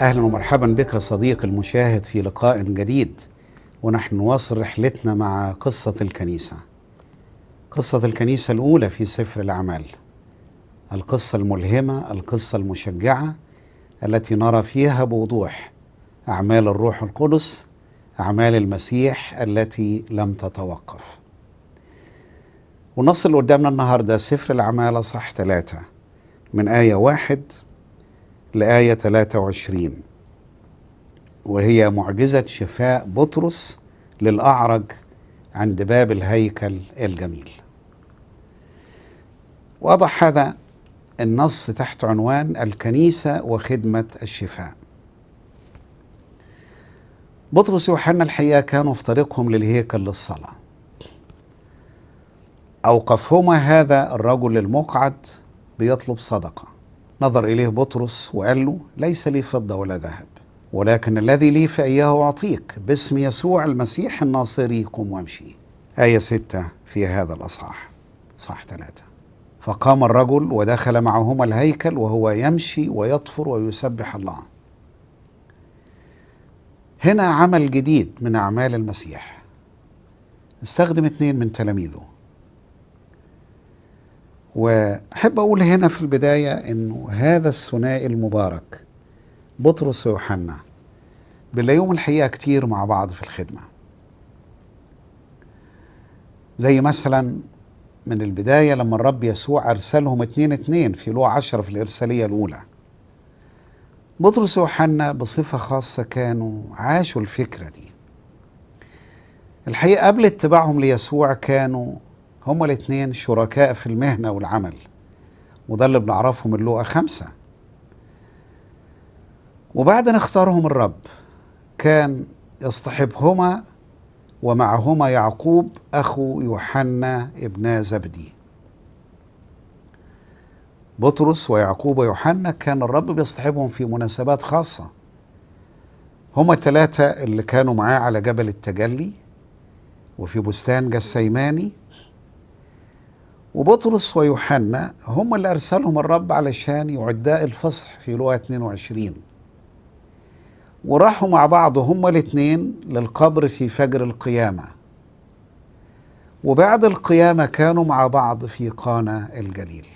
أهلا ومرحبا بك صديق المشاهد في لقاء جديد ونحن نواصل رحلتنا مع قصة الكنيسة قصة الكنيسة الأولى في سفر الأعمال القصة الملهمة القصة المشجعة التي نرى فيها بوضوح أعمال الروح القدس أعمال المسيح التي لم تتوقف ونصل قدامنا النهاردة سفر الأعمال صح ثلاثة من آية واحد لآية 23 وهي معجزة شفاء بطرس للأعرج عند باب الهيكل الجميل واضح هذا النص تحت عنوان الكنيسة وخدمة الشفاء بطرس ويوحنا الحقيقة كانوا في طريقهم للهيكل للصلاة أوقفهما هذا الرجل المقعد بيطلب صدقة نظر إليه بطرس وقال له ليس لي فضة ولا ذهب ولكن الذي لي فإياه أعطيك باسم يسوع المسيح الناصري قم وامشي آية ستة في هذا الأصحاح صح ثلاثة فقام الرجل ودخل معهما الهيكل وهو يمشي ويطفر ويسبح الله هنا عمل جديد من أعمال المسيح استخدم اثنين من تلاميذه واحب اقول هنا في البدايه انه هذا الثنائي المبارك بطرس ويوحنا بنلاقيهم الحقيقه كتير مع بعض في الخدمه زي مثلا من البداية لما الرب يسوع أرسلهم اتنين اتنين في لوح عشرة في الإرسالية الأولى بطرس ويوحنا بصفة خاصة كانوا عاشوا الفكرة دي الحقيقة قبل اتباعهم ليسوع كانوا هما الاثنين شركاء في المهنة والعمل وده اللي بنعرفه من لوقا خمسة وبعد أن اختارهم الرب كان يصطحبهما ومعهما يعقوب أخو يوحنا ابن زبدي بطرس ويعقوب ويوحنا كان الرب بيصطحبهم في مناسبات خاصة هما الثلاثة اللي كانوا معاه على جبل التجلي وفي بستان جسيماني وبطرس ويوحنا هم اللي أرسلهم الرب علشان يعداء الفصح في لغة 22 وراحوا مع بعض هما الاثنين للقبر في فجر القيامة وبعد القيامة كانوا مع بعض في قانا الجليل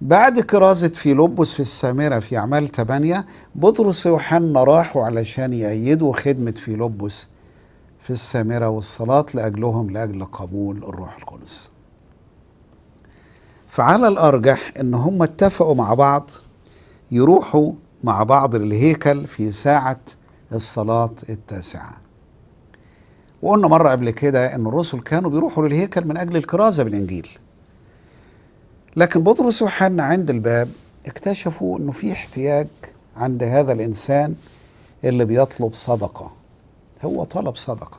بعد كرازة فيلبس في السامرة في أعمال 8 بطرس ويوحنا راحوا علشان يأيدوا خدمة فيلبس في السامرة والصلاة لأجلهم لأجل قبول الروح القدس فعلى الأرجح إن هم اتفقوا مع بعض يروحوا مع بعض للهيكل في ساعة الصلاة التاسعة وقلنا مرة قبل كده إن الرسل كانوا بيروحوا للهيكل من أجل الكرازة بالإنجيل لكن بطرس وحنا عند الباب اكتشفوا إنه في احتياج عند هذا الإنسان اللي بيطلب صدقه هو طلب صدقه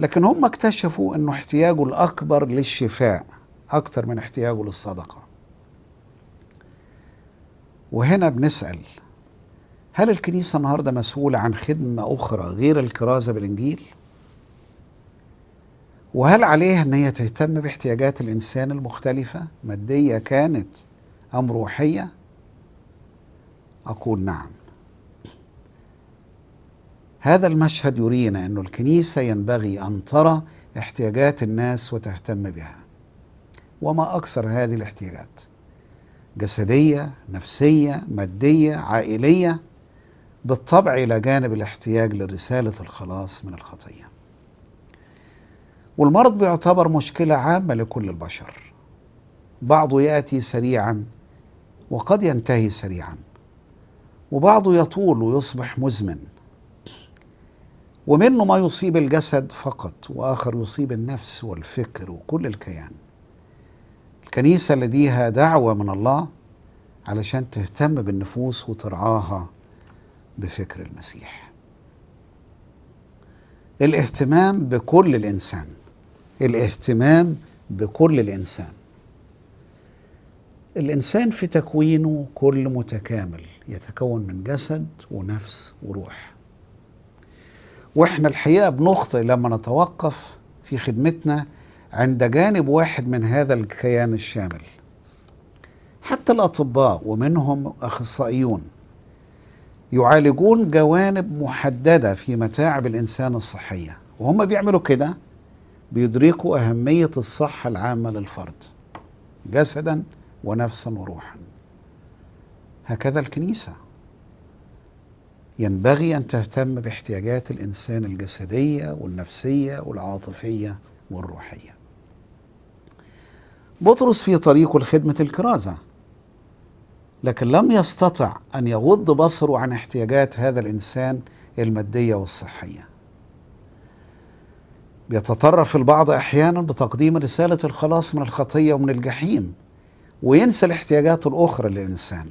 لكن هم اكتشفوا انه احتياجه الاكبر للشفاء اكتر من احتياجه للصدقه وهنا بنسال هل الكنيسه النهارده مسؤوله عن خدمه اخرى غير الكرازه بالانجيل وهل عليها ان هي تهتم باحتياجات الانسان المختلفه ماديه كانت ام روحيه اقول نعم هذا المشهد يرينا أن الكنيسة ينبغي أن ترى احتياجات الناس وتهتم بها وما أكثر هذه الاحتياجات جسدية نفسية مادية عائلية بالطبع إلى جانب الاحتياج لرسالة الخلاص من الخطية والمرض بيعتبر مشكلة عامة لكل البشر بعضه يأتي سريعا وقد ينتهي سريعا وبعضه يطول ويصبح مزمن ومنه ما يصيب الجسد فقط واخر يصيب النفس والفكر وكل الكيان الكنيسه لديها دعوه من الله علشان تهتم بالنفوس وترعاها بفكر المسيح الاهتمام بكل الانسان الاهتمام بكل الانسان الانسان في تكوينه كل متكامل يتكون من جسد ونفس وروح واحنا الحقيقه بنخطئ لما نتوقف في خدمتنا عند جانب واحد من هذا الكيان الشامل حتى الاطباء ومنهم اخصائيون يعالجون جوانب محدده في متاعب الانسان الصحيه وهم بيعملوا كده بيدركوا اهميه الصحه العامه للفرد جسدا ونفسا وروحا هكذا الكنيسه ينبغي أن تهتم باحتياجات الإنسان الجسدية والنفسية والعاطفية والروحية بطرس في طريقه لخدمة الكرازة لكن لم يستطع أن يغض بصره عن احتياجات هذا الإنسان المادية والصحية بيتطرف البعض أحيانا بتقديم رسالة الخلاص من الخطية ومن الجحيم وينسى الاحتياجات الأخرى للإنسان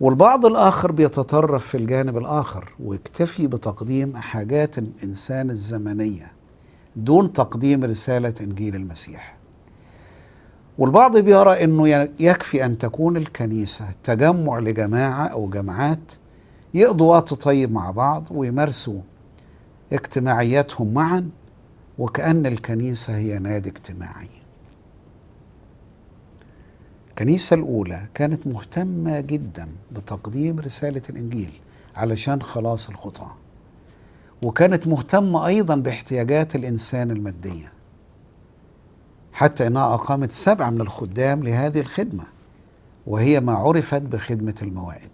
والبعض الآخر بيتطرف في الجانب الآخر ويكتفي بتقديم حاجات الإنسان الزمنية دون تقديم رسالة إنجيل المسيح والبعض بيرى أنه يكفي أن تكون الكنيسة تجمع لجماعة أو جماعات يقضوا وقت طيب مع بعض ويمارسوا اجتماعياتهم معا وكأن الكنيسة هي نادي اجتماعي الكنيسة الأولى كانت مهتمة جدا بتقديم رسالة الإنجيل علشان خلاص الخطاة وكانت مهتمة أيضا باحتياجات الإنسان المادية حتى أنها أقامت سبعة من الخدام لهذه الخدمة وهي ما عرفت بخدمة الموائد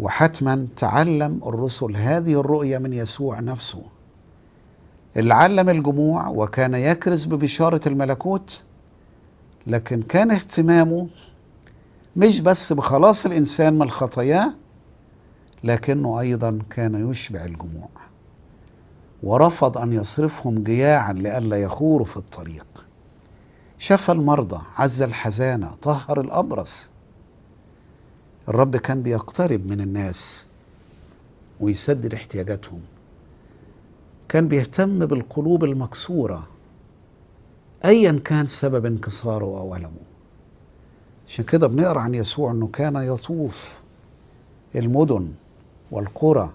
وحتما تعلم الرسل هذه الرؤية من يسوع نفسه اللي علم الجموع وكان يكرز ببشارة الملكوت لكن كان اهتمامه مش بس بخلاص الإنسان من خطاياه لكنه أيضا كان يشبع الجموع ورفض أن يصرفهم جياعا لئلا يخوروا في الطريق شفى المرضى عز الحزانة طهر الأبرص الرب كان بيقترب من الناس ويسدد احتياجاتهم كان بيهتم بالقلوب المكسوره ايا كان سبب انكساره او المه عشان كده بنقرا عن يسوع انه كان يطوف المدن والقرى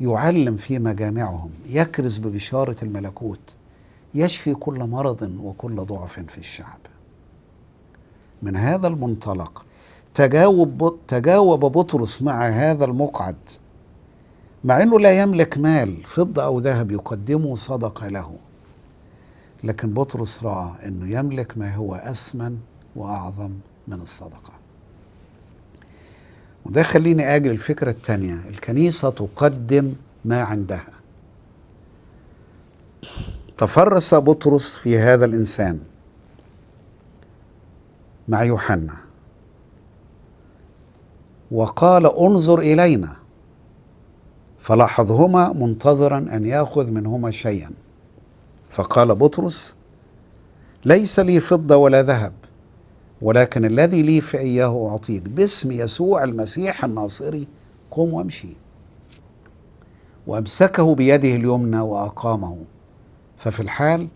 يعلم في مجامعهم يكرز ببشاره الملكوت يشفي كل مرض وكل ضعف في الشعب من هذا المنطلق تجاوب تجاوب بطرس مع هذا المقعد مع انه لا يملك مال فضه او ذهب يقدمه صدقه له لكن بطرس راى انه يملك ما هو اثمن واعظم من الصدقه وده خليني اجي الفكره الثانيه الكنيسه تقدم ما عندها تفرس بطرس في هذا الانسان مع يوحنا وقال انظر الينا فلاحظهما منتظرا ان ياخذ منهما شيئا فقال بطرس ليس لي فضة ولا ذهب ولكن الذي لي فإياه أعطيك باسم يسوع المسيح الناصري قم وامشي وأمسكه بيده اليمنى وأقامه ففي الحال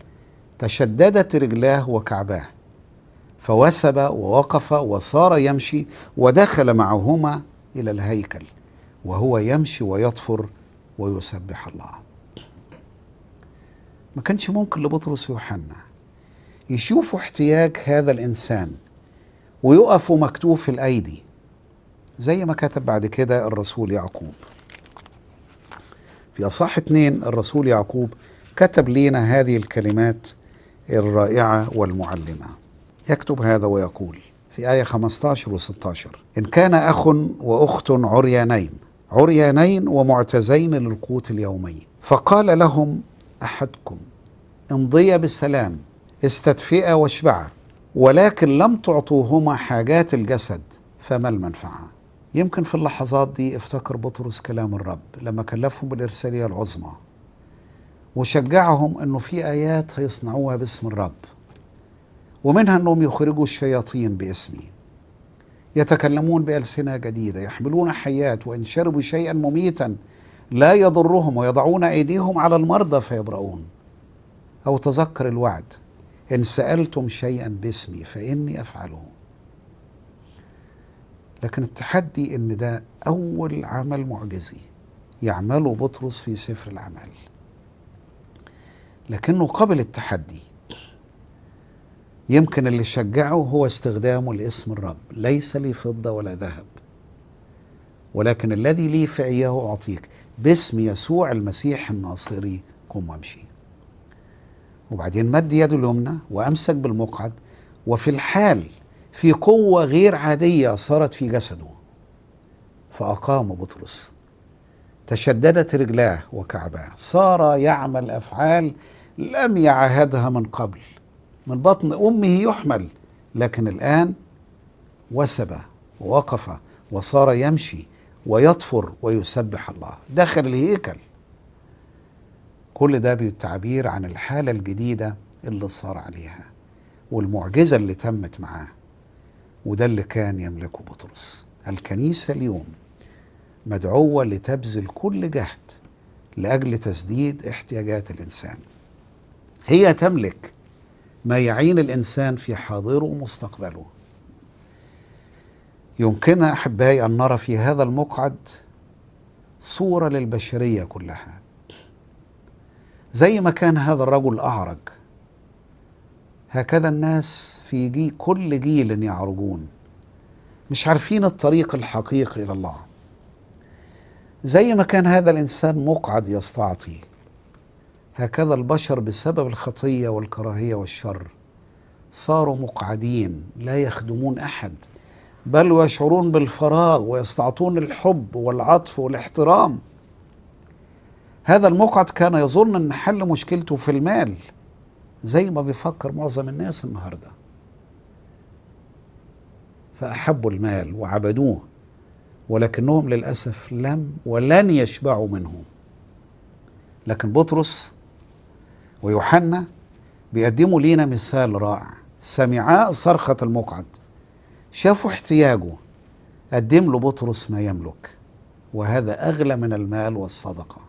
تشددت رجلاه وكعباه فوثب ووقف وصار يمشي ودخل معهما إلى الهيكل وهو يمشي ويطفر ويسبح الله ما كانش ممكن لبطرس ويوحنا يشوفوا احتياج هذا الإنسان ويقفوا مكتوف الأيدي زي ما كتب بعد كده الرسول يعقوب في أصح اثنين الرسول يعقوب كتب لنا هذه الكلمات الرائعة والمعلمة يكتب هذا ويقول في آية 15 و 16 إن كان أخ وأخت عريانين عريانين ومعتزين للقوت اليومي فقال لهم أحدكم امضيا بالسلام استدفئا واشبعا ولكن لم تعطوهما حاجات الجسد فما المنفعه يمكن في اللحظات دي افتكر بطرس كلام الرب لما كلفهم بالارساليه العظمى وشجعهم انه في ايات هيصنعوها باسم الرب ومنها انهم يخرجوا الشياطين باسمي يتكلمون بألسنة جديدة يحملون حيات وإن شربوا شيئا مميتا لا يضرهم ويضعون أيديهم على المرضى فيبرؤون أو تذكر الوعد إن سألتم شيئا باسمي فإني أفعله لكن التحدي إن ده أول عمل معجزي يعمله بطرس في سفر الأعمال لكنه قبل التحدي يمكن اللي شجعه هو استخدامه لاسم الرب ليس لي فضة ولا ذهب ولكن الذي لي فإياه أعطيك باسم يسوع المسيح الناصري قم وامشي وبعدين مد يده اليمنى وامسك بالمقعد وفي الحال في قوه غير عاديه صارت في جسده فاقام بطرس تشددت رجلاه وكعباه صار يعمل افعال لم يعهدها من قبل من بطن امه يحمل لكن الان وسب ووقف وصار يمشي ويطفر ويسبح الله دخل الهيكل كل ده بالتعبير عن الحالة الجديدة اللي صار عليها والمعجزة اللي تمت معاه وده اللي كان يملكه بطرس الكنيسة اليوم مدعوة لتبذل كل جهد لأجل تسديد احتياجات الإنسان هي تملك ما يعين الإنسان في حاضره ومستقبله يمكننا أحبائي أن نرى في هذا المقعد صورة للبشرية كلها زي ما كان هذا الرجل اعرج هكذا الناس في جي كل جيل يعرجون مش عارفين الطريق الحقيقي الى الله زي ما كان هذا الانسان مقعد يستعطي هكذا البشر بسبب الخطيه والكراهيه والشر صاروا مقعدين لا يخدمون احد بل ويشعرون بالفراغ ويستعطون الحب والعطف والاحترام هذا المقعد كان يظن ان حل مشكلته في المال زي ما بيفكر معظم الناس النهارده فاحبوا المال وعبدوه ولكنهم للاسف لم ولن يشبعوا منه لكن بطرس ويوحنا بيقدموا لينا مثال رائع سمعاء صرخة المقعد شافوا احتياجه قدم له بطرس ما يملك وهذا أغلى من المال والصدقة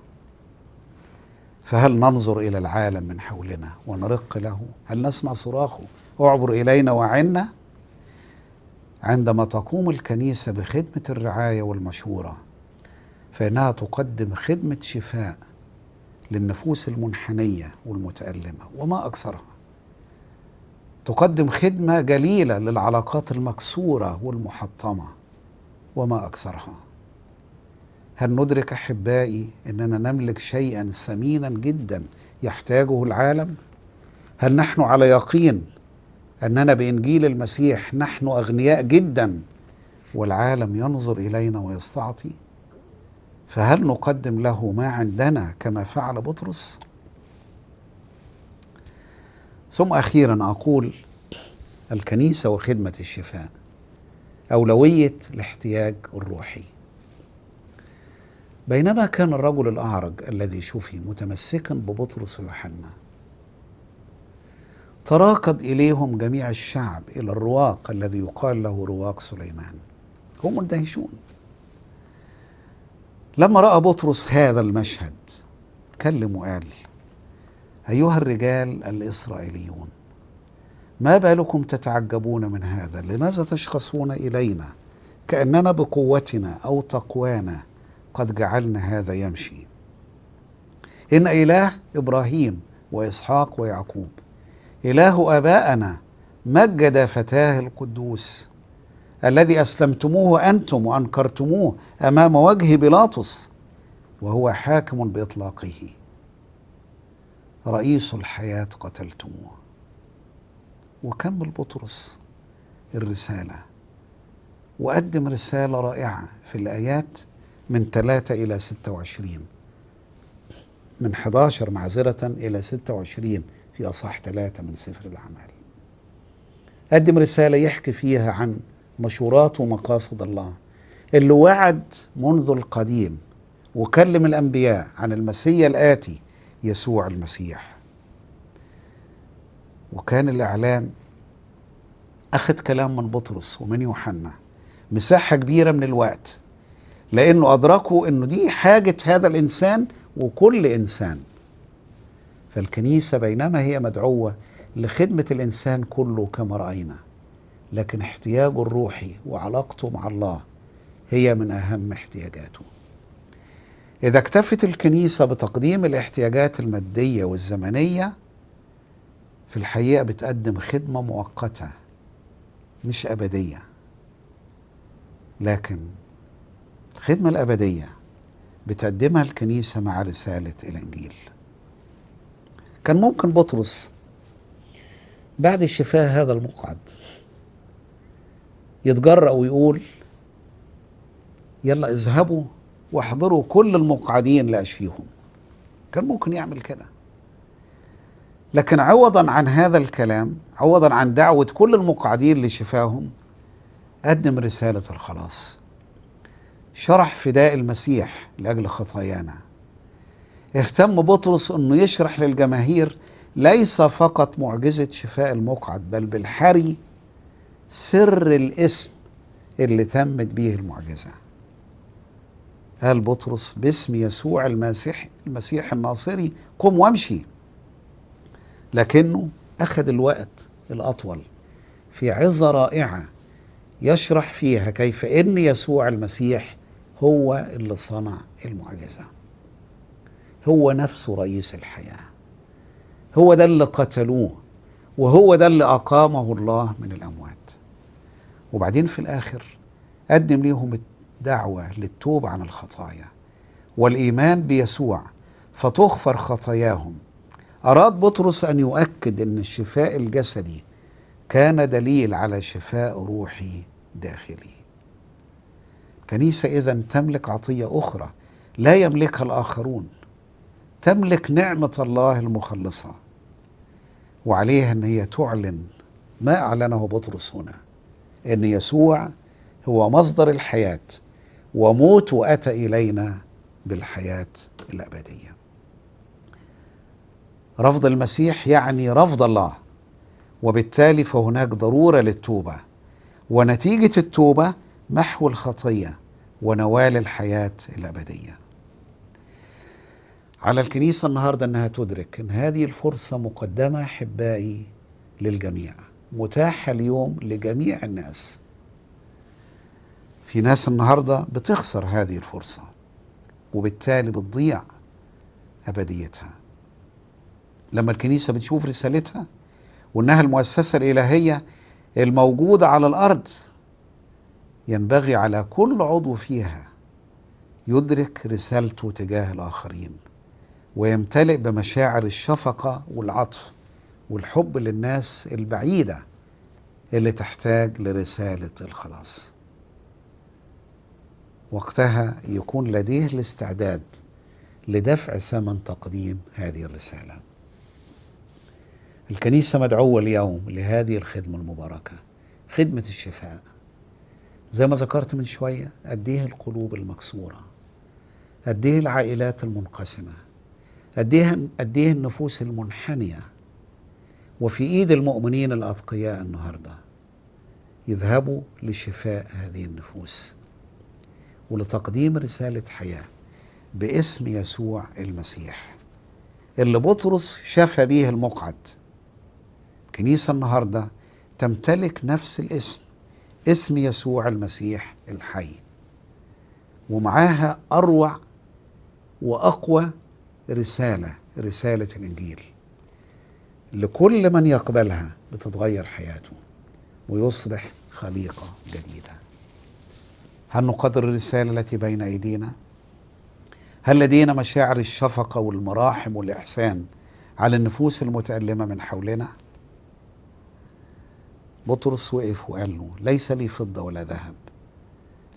فهل ننظر إلى العالم من حولنا ونرق له هل نسمع صراخه اعبر إلينا وعنا عندما تقوم الكنيسة بخدمة الرعاية والمشورة فإنها تقدم خدمة شفاء للنفوس المنحنية والمتألمة وما أكثرها تقدم خدمة جليلة للعلاقات المكسورة والمحطمة وما أكثرها هل ندرك احبائي اننا نملك شيئا ثمينا جدا يحتاجه العالم هل نحن على يقين اننا بانجيل المسيح نحن اغنياء جدا والعالم ينظر الينا ويستعطي فهل نقدم له ما عندنا كما فعل بطرس ثم اخيرا اقول الكنيسه وخدمه الشفاء اولويه الاحتياج الروحي بينما كان الرجل الأعرج الذي شفي متمسكا ببطرس ويوحنا تراقد إليهم جميع الشعب إلى الرواق الذي يقال له رواق سليمان هم مندهشون لما رأى بطرس هذا المشهد تكلم وقال أيها الرجال الإسرائيليون ما بالكم تتعجبون من هذا لماذا تشخصون إلينا كأننا بقوتنا أو تقوانا قد جعلنا هذا يمشي إن إله إبراهيم وإسحاق ويعقوب إله آبائنا مجد فتاه القدوس الذي أسلمتموه أنتم وأنكرتموه أمام وجه بيلاطس وهو حاكم بإطلاقه رئيس الحياة قتلتموه وكمل بطرس الرسالة وقدم رسالة رائعة في الآيات من 3 إلى 26 من 11 معذرة إلى 26 في أصح 3 من سفر الأعمال قدم رسالة يحكي فيها عن مشورات ومقاصد الله اللي وعد منذ القديم وكلم الأنبياء عن المسيا الآتي يسوع المسيح وكان الإعلان أخذ كلام من بطرس ومن يوحنا مساحة كبيرة من الوقت لانه ادركوا انه دي حاجه هذا الانسان وكل انسان فالكنيسه بينما هي مدعوه لخدمه الانسان كله كما راينا لكن احتياجه الروحي وعلاقته مع الله هي من اهم احتياجاته اذا اكتفت الكنيسه بتقديم الاحتياجات الماديه والزمنيه في الحقيقه بتقدم خدمه مؤقته مش ابديه لكن الخدمة الأبدية بتقدمها الكنيسة مع رسالة الإنجيل كان ممكن بطرس بعد شفاه هذا المقعد يتجرأ ويقول يلا اذهبوا واحضروا كل المقعدين لأشفيهم كان ممكن يعمل كده لكن عوضا عن هذا الكلام عوضا عن دعوة كل المقعدين لشفاهم قدم رسالة الخلاص شرح فداء المسيح لاجل خطايانا اهتم بطرس انه يشرح للجماهير ليس فقط معجزه شفاء المقعد بل بالحري سر الاسم اللي تمت به المعجزه قال بطرس باسم يسوع المسيح المسيح الناصري قم وامشي لكنه اخذ الوقت الاطول في عظه رائعه يشرح فيها كيف ان يسوع المسيح هو اللي صنع المعجزة هو نفسه رئيس الحياة هو ده اللي قتلوه وهو ده اللي أقامه الله من الأموات وبعدين في الآخر قدم ليهم الدعوة للتوبة عن الخطايا والإيمان بيسوع فتغفر خطاياهم أراد بطرس أن يؤكد أن الشفاء الجسدي كان دليل على شفاء روحي داخلي الكنيسة إذا تملك عطية أخرى لا يملكها الآخرون تملك نعمة الله المخلصة وعليها أن هي تعلن ما أعلنه بطرس هنا أن يسوع هو مصدر الحياة وموت وأتى إلينا بالحياة الأبدية رفض المسيح يعني رفض الله وبالتالي فهناك ضرورة للتوبة ونتيجة التوبة محو الخطيه ونوال الحياه الابديه على الكنيسه النهارده انها تدرك ان هذه الفرصه مقدمه احبائي للجميع متاحه اليوم لجميع الناس في ناس النهارده بتخسر هذه الفرصه وبالتالي بتضيع ابديتها لما الكنيسه بتشوف رسالتها وانها المؤسسه الالهيه الموجوده على الارض ينبغي على كل عضو فيها يدرك رسالته تجاه الآخرين ويمتلئ بمشاعر الشفقة والعطف والحب للناس البعيدة اللي تحتاج لرسالة الخلاص وقتها يكون لديه الاستعداد لدفع ثمن تقديم هذه الرسالة الكنيسة مدعوة اليوم لهذه الخدمة المباركة خدمة الشفاء زي ما ذكرت من شويه قد ايه القلوب المكسوره قد ايه العائلات المنقسمه قد ايه قد ايه النفوس المنحنيه وفي ايد المؤمنين الاتقياء النهارده يذهبوا لشفاء هذه النفوس ولتقديم رساله حياه باسم يسوع المسيح اللي بطرس شفى بيه المقعد الكنيسه النهارده تمتلك نفس الاسم اسم يسوع المسيح الحي ومعاها اروع واقوى رساله رساله الانجيل لكل من يقبلها بتتغير حياته ويصبح خليقه جديده هل نقدر الرساله التي بين ايدينا هل لدينا مشاعر الشفقه والمراحم والاحسان على النفوس المتالمه من حولنا بطرس وقف وقال له ليس لي فضة ولا ذهب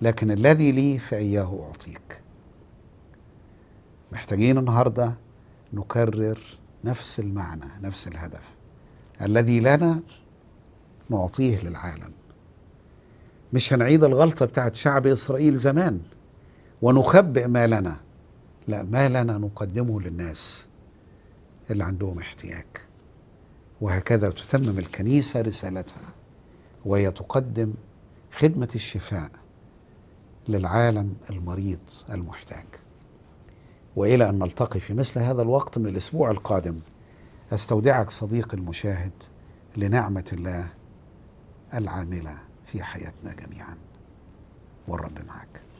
لكن الذي لي فإياه أعطيك محتاجين النهاردة نكرر نفس المعنى نفس الهدف الذي لنا نعطيه للعالم مش هنعيد الغلطة بتاعت شعب إسرائيل زمان ونخبئ ما لنا لا ما لنا نقدمه للناس اللي عندهم احتياج وهكذا تتمم الكنيسة رسالتها وهي تقدم خدمة الشفاء للعالم المريض المحتاج وإلى أن نلتقي في مثل هذا الوقت من الأسبوع القادم أستودعك صديقي المشاهد لنعمة الله العاملة في حياتنا جميعا والرب معك